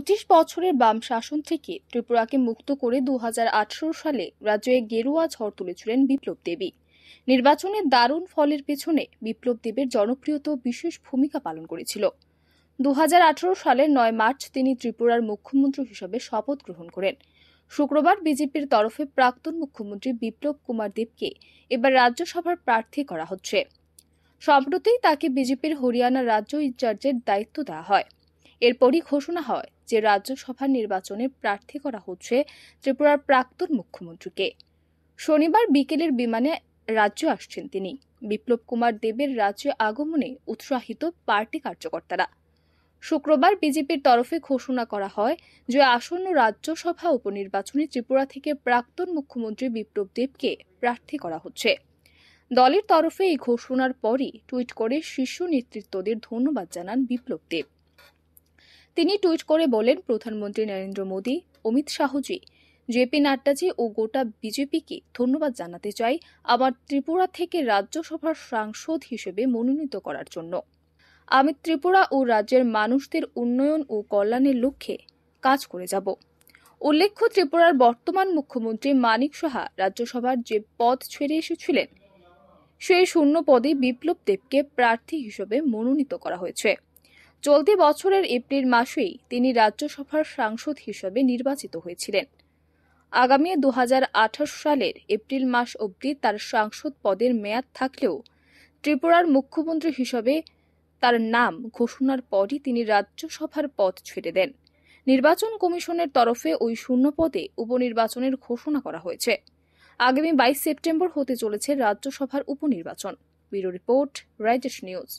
পঁচিশ বছরের বাম শাসন থেকে ত্রিপুরাকে মুক্ত করে দু হাজার সালে রাজ্যে গেরুয়া ঝড় তুলেছিলেন বিপ্লব দেবী নির্বাচনে দারুণ ফলের পেছনে বিপ্লব দেবের জনপ্রিয়তা বিশেষ ভূমিকা পালন করেছিল দু সালের নয় মার্চ তিনি ত্রিপুরার মুখ্যমন্ত্রী হিসেবে শপথ গ্রহণ করেন শুক্রবার বিজেপির তরফে প্রাক্তন মুখ্যমন্ত্রী বিপ্লব কুমার দেবকে এবার রাজ্যসভার প্রার্থী করা হচ্ছে সম্প্রতি তাকে বিজেপির হরিয়ানা রাজ্য ইনচার্জের দায়িত্ব দেওয়া হয় এরপরই ঘোষণা হয় যে রাজ্যসভা নির্বাচনে প্রার্থী করা হচ্ছে ত্রিপুরার প্রাক্তন মুখ্যমন্ত্রীকে শনিবার বিকেলের বিমানে রাজ্য আসছেন তিনি বিপ্লব কুমার দেবের রাজ্য আগমনে উৎসাহিত পার্টি কার্যকর্তারা শুক্রবার বিজেপির তরফে ঘোষণা করা হয় যে আসন্ন রাজ্যসভা উপনির্বাচনে ত্রিপুরা থেকে প্রাক্তন মুখ্যমন্ত্রী বিপ্লব দেবকে প্রার্থী করা হচ্ছে দলের তরফে এই ঘোষণার পরই টুইট করে শীর্ষ নেতৃত্বদের ধন্যবাদ জানান বিপ্লব দেব তিনি টুইট করে বলেন প্রধানমন্ত্রী নরেন্দ্র মোদী অমিত শাহজি জেপি নাড্ডাজি ও গোটা বিজেপিকে ধন্যবাদ জানাতে চাই আবার ত্রিপুরা থেকে রাজ্যসভার সাংসদ হিসেবে মনোনীত করার জন্য আমি ত্রিপুরা ও রাজ্যের মানুষদের উন্নয়ন ও কল্যাণের লক্ষ্যে কাজ করে যাব উল্লেখ্য ত্রিপুরার বর্তমান মুখ্যমন্ত্রী মানিক সাহা রাজ্যসভার যে পদ ছেড়ে এসেছিলেন সেই শূন্য পদে বিপ্লব দেবকে প্রার্থী হিসেবে মনোনীত করা হয়েছে চলতি বছরের এপ্রিল মাসেই তিনি রাজ্যসভার সাংসদ হিসেবে নির্বাচিত হয়েছিলেন আগামী দু সালের এপ্রিল মাস অবধি তার সাংসদ পদের মেয়াদ থাকলেও ত্রিপুরার মুখ্যমন্ত্রী হিসেবে তার নাম ঘোষণার পরই তিনি রাজ্যসভার পদ ছেড়ে দেন নির্বাচন কমিশনের তরফে ওই শূন্য পদে উপনির্বাচনের ঘোষণা করা হয়েছে আগামী বাইশ সেপ্টেম্বর হতে চলেছে রাজ্যসভার উপনির্বাচন ব্যুরো রিপোর্ট রাইজেশ নিউজ